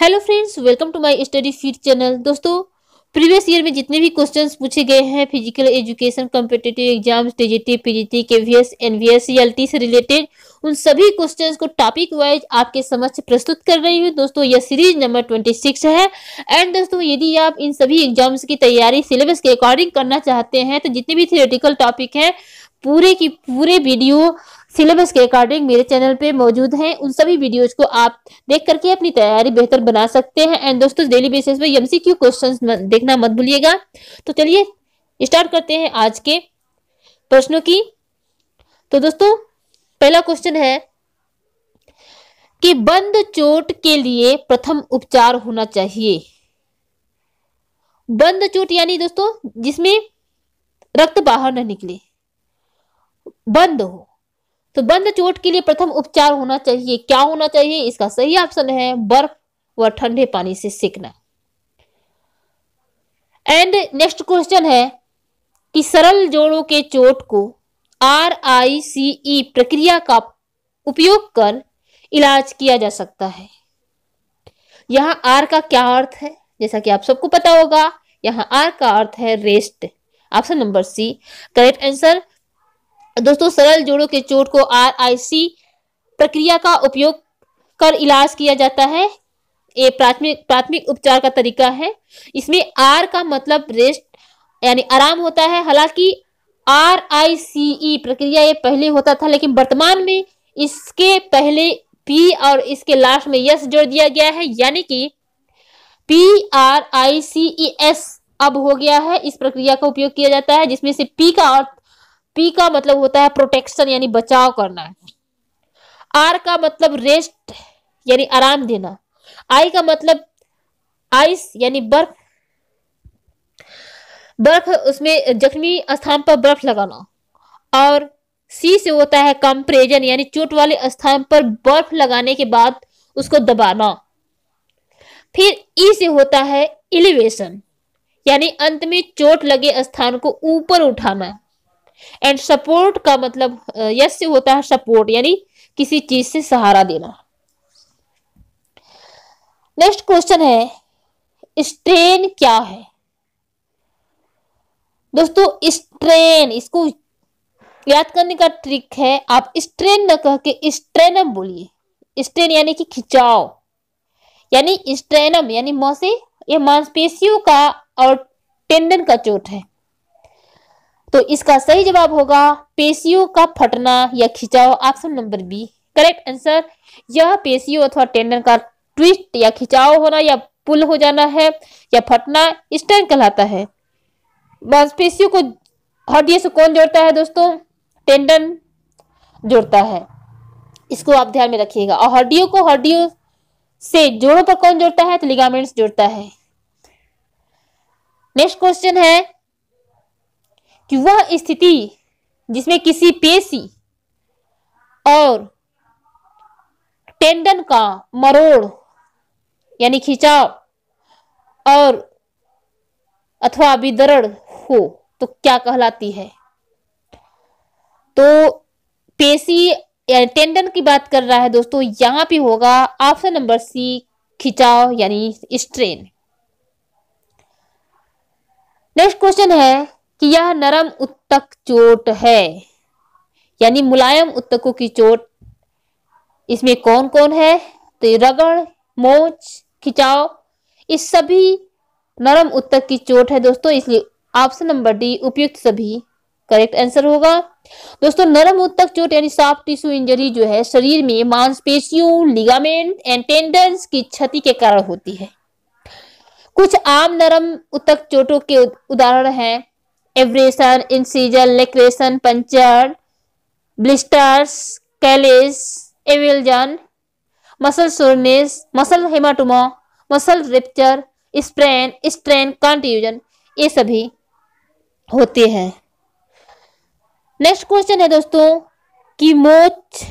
hello friends welcome to my study feed channel दोस्तों previous year में जितने भी क्वेश्चंस पूछे गए हैं physical education competitive exams TGT PGT KVS NVS CLT से रिलेटेड उन सभी क्वेश्चंस को टॉपिक वाइज आपके समक्ष प्रस्तुत कर रही हूँ दोस्तों यह सीरीज नंबर ट्वेंटी सिक्स है एंड दोस्तों यदि आप इन सभी एग्जाम्स की तैयारी सिलेबस के अकॉर्डिंग करना चाहते हैं तो जितने भी थियोरेटिकल टॉपिक है पूरे की पूरे वीडियो सिलेबस के अकॉर्डिंग मेरे चैनल पे मौजूद हैं उन सभी वीडियोज को आप देख करके अपनी तैयारी बेहतर बना सकते हैं एंड दोस्तों डेली बेसिस पे एमसीक्यू क्वेश्चन देखना मत भूलिएगा तो चलिए स्टार्ट करते हैं आज के प्रश्नों की तो दोस्तों पहला क्वेश्चन है कि बंद चोट के लिए प्रथम उपचार होना चाहिए बंद चोट यानी दोस्तों जिसमें रक्त बाहर न निकले बंद हो तो बंद चोट के लिए प्रथम उपचार होना चाहिए क्या होना चाहिए इसका सही ऑप्शन है बर्फ व ठंडे पानी से सेकना एंड नेक्स्ट क्वेश्चन है कि सरल जोड़ों के चोट को आर आई सी ई प्रक्रिया का उपयोग कर इलाज किया जा सकता है यहां आर का क्या अर्थ है जैसा कि आप सबको पता होगा यहां आर का अर्थ है rest option number C correct answer दोस्तों सरल जोड़ों के चोट को आर प्रक्रिया का उपयोग कर इलाज किया जाता है ये प्राथमिक प्राथमिक उपचार का तरीका है इसमें आर का मतलब रेस्ट यानी आराम होता है हालांकि आर आई सी ई प्रक्रिया ये पहले होता था लेकिन वर्तमान में इसके पहले पी और इसके लास्ट में यस जोड़ दिया गया है यानी कि P R I C E S अब हो गया है इस प्रक्रिया का उपयोग किया जाता है जिसमें से पी का अर्थ पी का मतलब होता है प्रोटेक्शन यानी बचाव करना आर का मतलब रेस्ट यानी आराम देना आई का मतलब आइस यानी बर्फ बर्फ उसमें जख्मी स्थान पर बर्फ लगाना और सी से होता है कंप्रेजन यानी चोट वाले स्थान पर बर्फ लगाने के बाद उसको दबाना फिर ई e से होता है इलिवेशन यानी अंत में चोट लगे स्थान को ऊपर उठाना एंड सपोर्ट का मतलब यस से होता है सपोर्ट यानी किसी चीज से सहारा देना नेक्स्ट क्वेश्चन है स्ट्रेन क्या है दोस्तों स्ट्रेन इस इसको याद करने का ट्रिक है आप स्ट्रेन न कह के स्ट्रेनम बोलिए स्ट्रेन यानी कि खिंचाव यानी स्ट्रेनम यानी मौसे ये मांसपेशियों का और टेंडन का चोट है तो इसका सही जवाब होगा पेशियों का फटना या खिंचाव option number B correct answer यह पेशियों अथवा टेंडन का ट्विस्ट या खिंचाव होना या पुल हो जाना है या फटना स्टैंड कहलाता है मांसपेशियों को हड्डियों से कौन जोड़ता है दोस्तों टेंडन जोड़ता है इसको आप ध्यान में रखिएगा और हड्डियों को हड्डियों से जोड़ों पर कौन जोड़ता है तो लिगामेंट्स जोड़ता है नेक्स्ट क्वेश्चन है कि वह स्थिति जिसमें किसी पेशी और टेंडन का मरोड़ यानी खिंचाव और अथवा विदरण हो तो क्या कहलाती है तो पेशी यानी टेंडन की बात कर रहा है दोस्तों यहां पे होगा ऑप्शन नंबर सी खिंचाव यानी स्ट्रेन नेक्स्ट क्वेश्चन है कि यह नरम उत्तक चोट है यानी मुलायम उत्तकों की चोट इसमें कौन कौन है तो रगड़ मोच खिंचाव इस सभी नरम उत्तक की चोट है दोस्तों इसलिए ऑप्शन नंबर डी उपयुक्त सभी करेक्ट आंसर होगा दोस्तों नरम उत्तक चोट यानी सॉफ्ट टिश्यू इंजरी जो है शरीर में मांसपेशियों लिगामेंट एंड टेंडन्स की क्षति के कारण होती है कुछ आम नरम उत्तक चोटों के उदाहरण हैं abrasion incision laceration puncture blisters callus avulsion muscle soreness muscle haematoma muscle rupture sprain strain contusion ये सभी होते हैं नेक्स्ट क्वेश्चन है दोस्तों कि मोच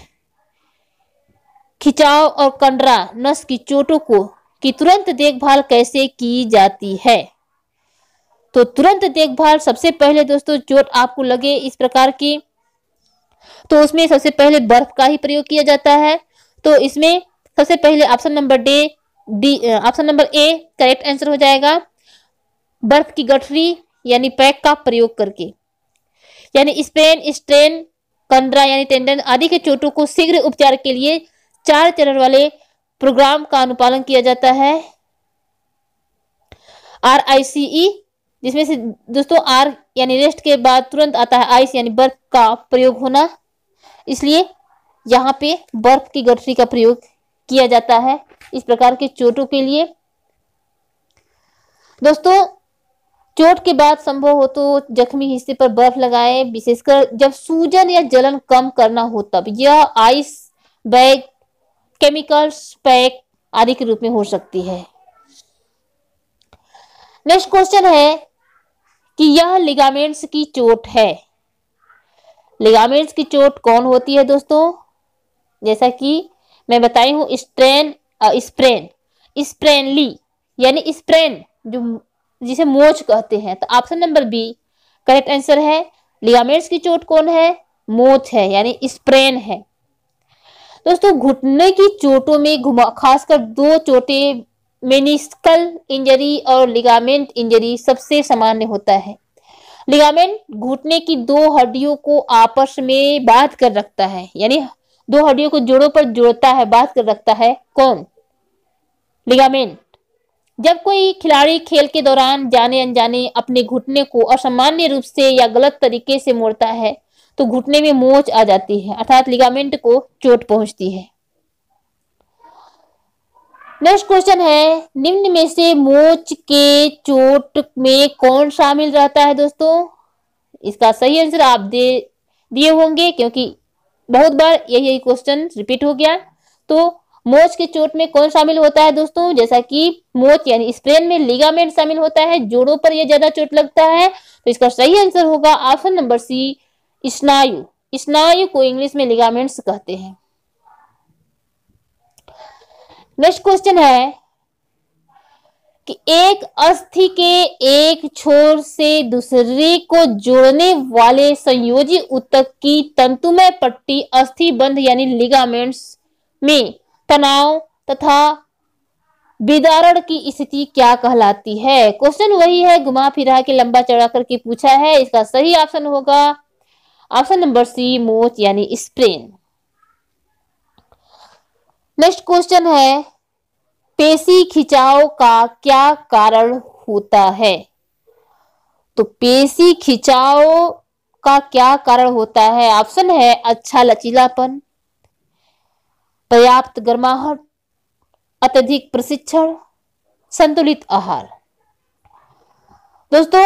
खिंचाव और कंडरा नस की चोटों को की तुरंत देखभाल कैसे की जाती है तो तुरंत देखभाल सबसे पहले दोस्तों चोट आपको लगे इस प्रकार की तो उसमें सबसे पहले बर्फ का ही प्रयोग किया जाता है तो इसमें सबसे पहले option number D D option number A correct answer हो जाएगा बर्फ की गठरी यानी पैक का प्रयोग करके यानी स्पेन स्ट्रेन कंद्रा यानी टेंडन आदि के चोटों को शीघ्र उपचार के लिए चार चरण वाले प्रोग्राम का अनुपालन किया जाता है आर आई सी ई जिसमें से दोस्तों आर यानी रेस्ट के बाद तुरंत आता है आइस यानी बर्फ का प्रयोग होना इसलिए यहाँ पे बर्फ की गठरी का प्रयोग किया जाता है इस प्रकार के चोटों के लिए दोस्तों चोट के बाद संभव हो तो जख्मी हिस्से पर बर्फ लगाएं विशेषकर जब सूजन या जलन कम करना हो तब यह आइस बैग केमिकल्स पैक आदि के रूप में हो सकती है नेक्स्ट क्वेश्चन है कि यह लिगामेंट्स की चोट है लिगामेंट्स की चोट कौन होती है दोस्तों जैसा कि मैं बताई हूं स्ट्रेन स्प्रेन स्प्रेनली यानी स्प्रेन जो जिसे मोच कहते हैं तो option number B correct answer है लिगामेंट्स की चोट कौन है मोच है यानी स्प्रेन है दोस्तों घुटने की चोटों में घुमा खासकर दो चोटें मेनिस्कल इंजरी और लिगामेंट इंजरी सबसे सामान्य होता है लिगामेंट घुटने की दो हड्डियों को आपस में बात कर रखता है यानी दो हड्डियों को जोड़ों पर जोड़ता है बात कर रखता है कौन लिगामेंट जब कोई खिलाड़ी खेल के दौरान जाने अनजाने अपने घुटने को असामान्य रूप से या गलत तरीके से मोड़ता है तो घुटने में मोच आ जाती है अर्थात लिगामेंट को चोट पहुंचती है नेक्स्ट क्वेश्चन है निम्न में से मोच के चोट में कौन शामिल रहता है दोस्तों इसका सही आंसर आप दे दिए होंगे क्योंकि बहुत बार यही यही क्वेश्चन रिपीट हो गया तो मोच के चोट में कौन शामिल होता है दोस्तों जैसा कि मोच यानी स्प्रेन में लिगामेंट शामिल होता है जोड़ों पर यह ज्यादा चोट लगता है तो इसका सही आंसर होगा ऑप्शन नंबर सी स्नायु स्नायु को इंग्लिश में लिगामेंट्स कहते हैं नेक्स्ट क्वेश्चन है कि एक अस्थि के एक छोर से दूसरे को जोड़ने वाले संयोजी उत्तक की तंतुमय पट्टी अस्थि बंध यानी लिगामेंट्स में तनाव तथा विदारण की स्थिति क्या कहलाती है क्वेश्चन वही है घुमा फिरा के लंबा चढ़ा करके पूछा है इसका सही ऑप्शन होगा ऑप्शन नंबर सी मोच यानी स्प्रेन नेक्स्ट क्वेश्चन है पेशी खिंचाव का क्या कारण होता है तो पेशी खिंचाव का क्या कारण होता है ऑप्शन है अच्छा लचीलापन पर्याप्त गर्माहट अत्यधिक प्रशिक्षण संतुलित आहार दोस्तों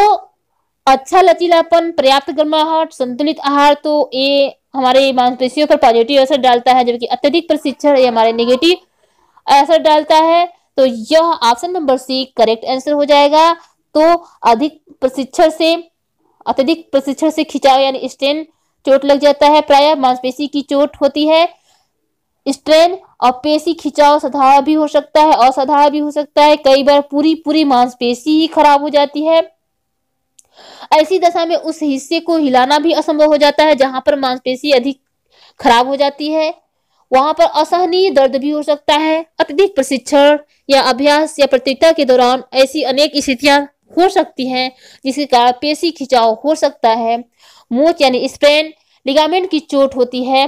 अच्छा लचीलापन पर्याप्त गर्माहट संतुलित आहार तो ये हमारे मांसपेशियों पर पॉजिटिव असर डालता है जबकि अत्यधिक प्रशिक्षण ये हमारे निगेटिव असर डालता है तो यह option number C correct answer हो जाएगा तो अधिक प्रशिक्षण से अत्यधिक प्रशिक्षण से खिंचाव यानी स्ट्रेन चोट लग जाता है प्राय मांसपेशी की चोट होती है स्ट्रेन और पेशी खिंचाव साधारण भी हो सकता है असाधारण भी हो सकता है कई बार पूरी पूरी मांसपेशी ही खराब हो जाती है ऐसी दशा में उस हिस्से को हिलाना भी असंभव हो जाता है जहां पर मांसपेशी अधिक खराब हो जाती है वहां पर असहनीय दर्द भी हो सकता है अत्यधिक प्रशिक्षण या अभ्यास या प्रतियोगिता के दौरान ऐसी अनेक स्थितियां हो सकती हैं जिसके कारण पेशी खिंचाव हो सकता है मोच यानी स्प्रेन लिगामेंट की चोट होती है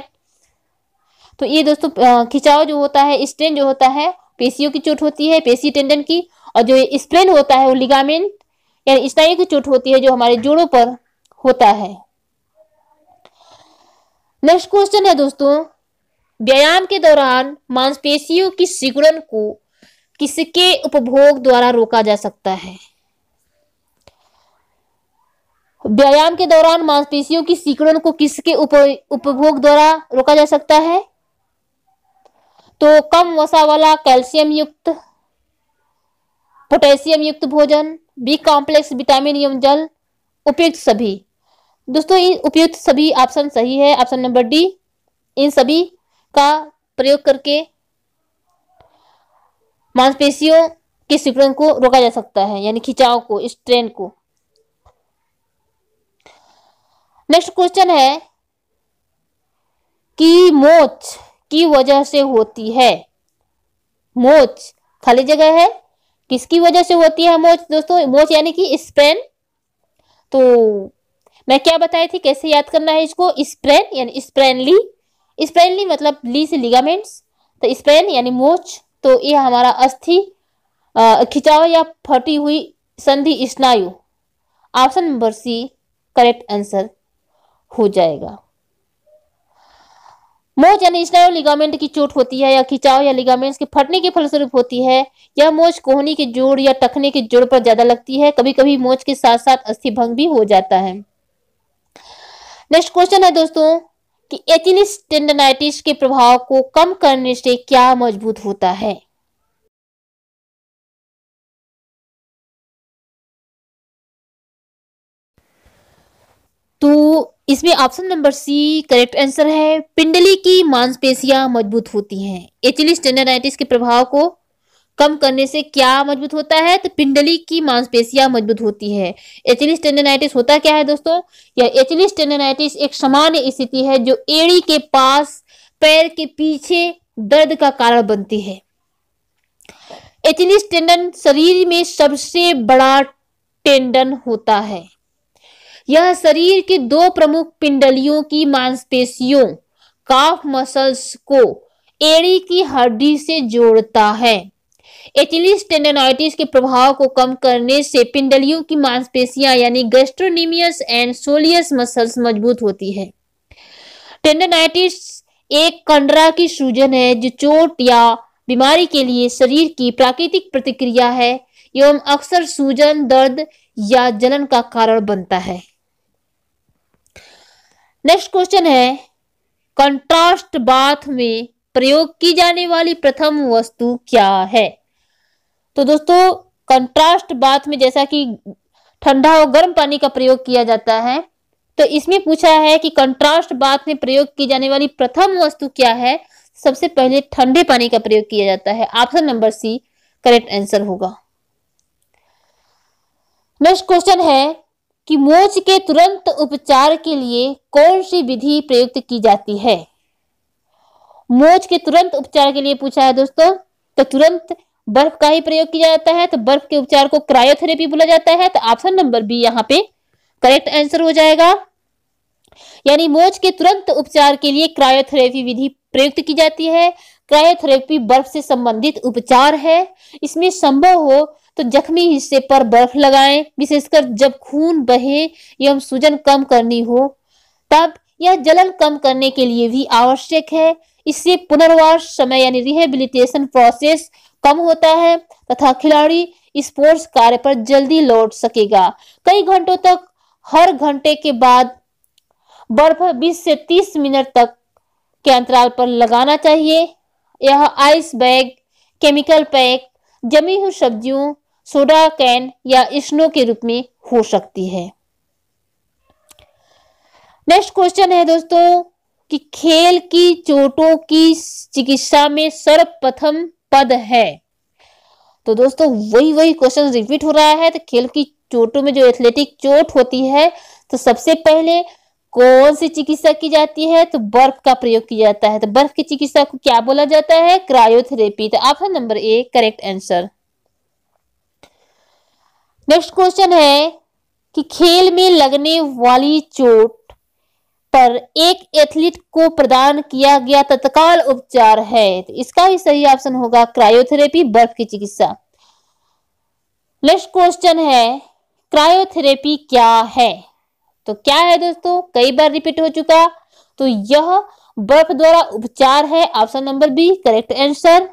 तो ये दोस्तों खिंचाव जो होता है स्ट्रेन जो होता है पेशियों की चोट होती है पेशी टेंडन की और जो स्प्रेन होता है वो लिगामेंट यानी स्नायु की चोट होती है जो हमारे जोड़ों पर होता है नेक्स्ट क्वेश्चन है दोस्तों व्यायाम के दौरान मांसपेशियों की सिकुड़न को किसके उपभोग द्वारा रोका जा सकता है व्यायाम के दौरान मांसपेशियों की सिकुड़न को किसके उप, उपभोग द्वारा रोका जा सकता है तो कम वसा वाला कैल्शियम युक्त पोटेशियम युक्त भोजन बी कॉम्प्लेक्स विटामिन एवं जल उपयुक्त सभी दोस्तों उपयुक्त सभी ऑप्शन सही है ऑप्शन नंबर डी इन सभी का प्रयोग करके मांसपेशियों के सिकुड़न को रोका जा सकता है यानी खिंचाव को स्ट्रेन को नेक्स्ट क्वेश्चन है कि मोच की वजह से होती है मोच खाली जगह है किसकी वजह से होती है मोच दोस्तों मोच यानी कि स्प्रेन तो मैं क्या बताई थी कैसे याद करना है इसको स्प्रेन यानी स्प्रेनली स्प्रेनली मतलब ली से लिगामेंट्स तो स्प्रेन यानी मोच तो ये हमारा अस्थि खिंचाव या फटी हुई संधि स्नायु option number C correct answer हो जाएगा मोच स्नायु लिगामेंट की चोट होती है या खिंचाव या लिगामेंट्स के फटने के फलस्वरूप होती है यह मोच कोहनी के जोड़ या टखने के जोड़ पर ज्यादा लगती है कभी कभी मोच के साथ साथ अस्थि भंग भी हो जाता है नेक्स्ट क्वेश्चन है दोस्तों कि एथिलिस टेंडनाइटिस के प्रभाव को कम करने से क्या मजबूत होता है तो इसमें option number C correct answer है पिंडली की मांसपेशियां मजबूत होती हैं एचलिस टेंडनाइटिस के प्रभाव को कम करने से क्या मजबूत होता है तो पिंडली की मांसपेशियां मजबूत होती है एचलिस टेंडनाइटिस होता क्या है दोस्तों या एचलिस टेंडनाइटिस एक सामान्य स्थिति है जो एड़ी के पास पैर के पीछे दर्द का कारण बनती है एचलिस टेंडन शरीर में सबसे बड़ा टेंडन होता है यह शरीर की दो प्रमुख पिंडलियों की मांसपेशियों काफ मसल्स को एड़ी की हड्डी से जोड़ता है एचिलिस टेंडेनाइटिस के प्रभाव को कम करने से पिंडलियों की मांसपेशियां यानी गैस्ट्रोनिमियस एंड सोलियस मसल्स मजबूत होती है टेंडेनाइटिस एक कंडरा की सूजन है जो चोट या बीमारी के लिए शरीर की प्राकृतिक प्रतिक्रिया है एवं अक्सर सूजन दर्द या जलन का कारण बनता है नेक्स्ट क्वेश्चन है कंट्रास्ट बाथ में प्रयोग की जाने वाली प्रथम वस्तु क्या है तो दोस्तों कंट्रास्ट बाथ में जैसा कि ठंडा और गर्म पानी का प्रयोग किया जाता है तो इसमें पूछा है कि कंट्रास्ट बाथ में प्रयोग की जाने वाली प्रथम वस्तु क्या है सबसे पहले ठंडे पानी का प्रयोग किया जाता है option number C correct answer होगा नेक्स्ट क्वेश्चन है कि मोच के तुरंत उपचार के लिए कौन सी विधि प्रयुक्त की जाती है मोच के तुरंत उपचार के लिए पूछा है दोस्तों तो तुरंत बर्फ का ही प्रयोग किया जाता है तो बर्फ के उपचार को क्रायोथेरेपी बोला जाता है तो ऑप्शन नंबर बी यहाँ पे करेक्ट आंसर हो जाएगा यानी मोच के तुरंत उपचार के लिए क्रायोथेरेपी विधि प्रयुक्त की जाती है क्रायोथेरेपी बर्फ से संबंधित उपचार है इसमें संभव हो तो जख्मी हिस्से पर बर्फ लगाएं विशेषकर जब खून बहे एवं सूजन कम करनी हो तब यह जलन कम करने के लिए भी आवश्यक है इससे पुनर्वास समय यानी रिहेबिलिटेशन प्रोसेस कम होता है तथा खिलाड़ी स्पोर्ट्स कार्य पर जल्दी लौट सकेगा कई घंटों तक हर घंटे के बाद बर्फ 20 से 30 मिनट तक के अंतराल पर लगाना चाहिए यह आइस बैग केमिकल पैक जमी हुई सब्जियों सोडा कैन या स्नो के रूप में हो सकती है नेक्स्ट क्वेश्चन है दोस्तों कि खेल की चोटों की चिकित्सा में सर्वप्रथम पद है तो दोस्तों वही वही क्वेश्चन रिपीट हो रहा है तो खेल की चोटों में जो एथलेटिक चोट होती है तो सबसे पहले कौन सी चिकित्सा की जाती है तो बर्फ का प्रयोग किया जाता है तो बर्फ की चिकित्सा को क्या बोला जाता है क्रायोथेरेपी तो option number A correct answer next question है कि खेल में लगने वाली चोट पर एक एथलीट को प्रदान किया गया तत्काल उपचार है तो इसका ही सही ऑप्शन होगा क्रायोथेरेपी बर्फ की चिकित्सा नेक्स्ट क्वेश्चन है क्रायोथेरेपी क्या है तो क्या है दोस्तों कई बार रिपीट हो चुका तो यह बर्फ द्वारा उपचार है option number B correct answer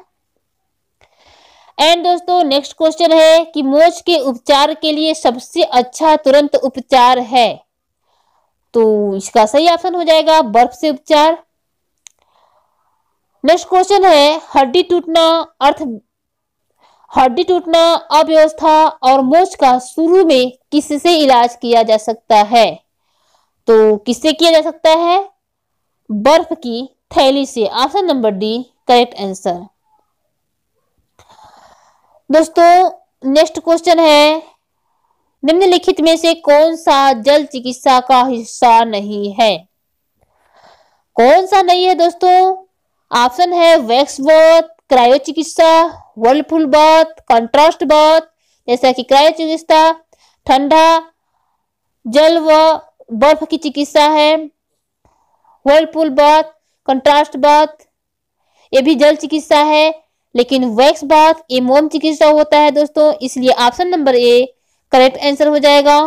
and दोस्तों नेक्स्ट क्वेश्चन है कि मोच के उपचार के लिए सबसे अच्छा तुरंत उपचार है तो इसका सही ऑप्शन हो जाएगा बर्फ से उपचार नेक्स्ट क्वेश्चन है हड्डी टूटना अर्थ हड्डी टूटना अव्यवस्था और मोच का शुरू में किससे इलाज किया जा सकता है तो किससे किया जा सकता है बर्फ की थैली से option number D correct answer दोस्तों नेक्स्ट क्वेश्चन है निम्नलिखित में से कौन सा जल चिकित्सा का हिस्सा नहीं है कौन सा नहीं है दोस्तों ऑप्शन है वैक्स बाथ क्रायो चिकित्सा वर्लफुल बाथ कंट्रास्ट बाथ जैसा कि क्रायो चिकित्सा ठंडा जल व बर्फ की चिकित्सा है वर्लफुल बाथ कंट्रास्ट बाथ ये भी जल चिकित्सा है लेकिन वैक्स बाथ ये मोम चिकित्सा होता है दोस्तों इसलिए option number A correct answer हो जाएगा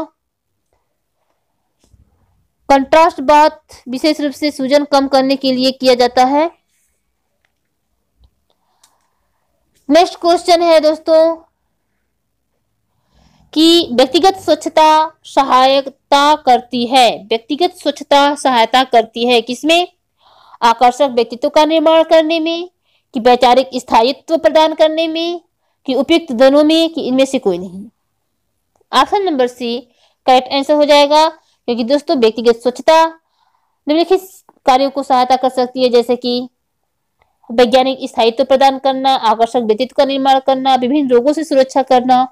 कंट्रास्ट बाथ विशेष रूप से सूजन कम करने के लिए किया जाता है नेक्स्ट क्वेश्चन है दोस्तों कि व्यक्तिगत स्वच्छता सहायता करती है व्यक्तिगत स्वच्छता सहायता करती है किसमें आकर्षक व्यक्तित्व का निर्माण करने में कि वैचारिक स्थायित्व प्रदान करने में कि उपयुक्त दोनों में कि इनमें से कोई नहीं option number C correct answer हो जाएगा क्योंकि दोस्तों व्यक्तिगत स्वच्छता निम्नलिखित कार्यों को सहायता कर सकती है जैसे कि वैज्ञानिक स्थायित्व प्रदान करना आकर्षक व्यक्तित्व का निर्माण करना विभिन्न रोगों से सुरक्षा करना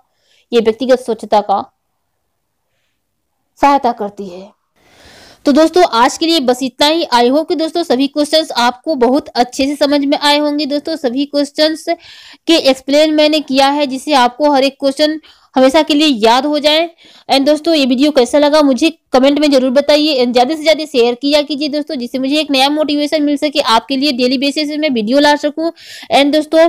ये व्यक्तिगत स्वच्छता का सहायता करती है तो दोस्तों आज के लिए बस इतना ही आई होप कि दोस्तों सभी क्वेश्चंस आपको बहुत अच्छे से समझ में आए होंगे दोस्तों सभी क्वेश्चंस के एक्सप्लेन मैंने किया है जिससे आपको हर एक क्वेश्चन हमेशा के लिए याद हो जाए एंड दोस्तों ये वीडियो कैसा लगा मुझे कमेंट में जरूर बताइए एंड ज़्यादा से ज़्यादा शेयर किया कीजिए दोस्तों जिससे मुझे एक नया मोटिवेशन मिल सके आपके लिए डेली बेसिस में वीडियो ला सकूँ एंड दोस्तों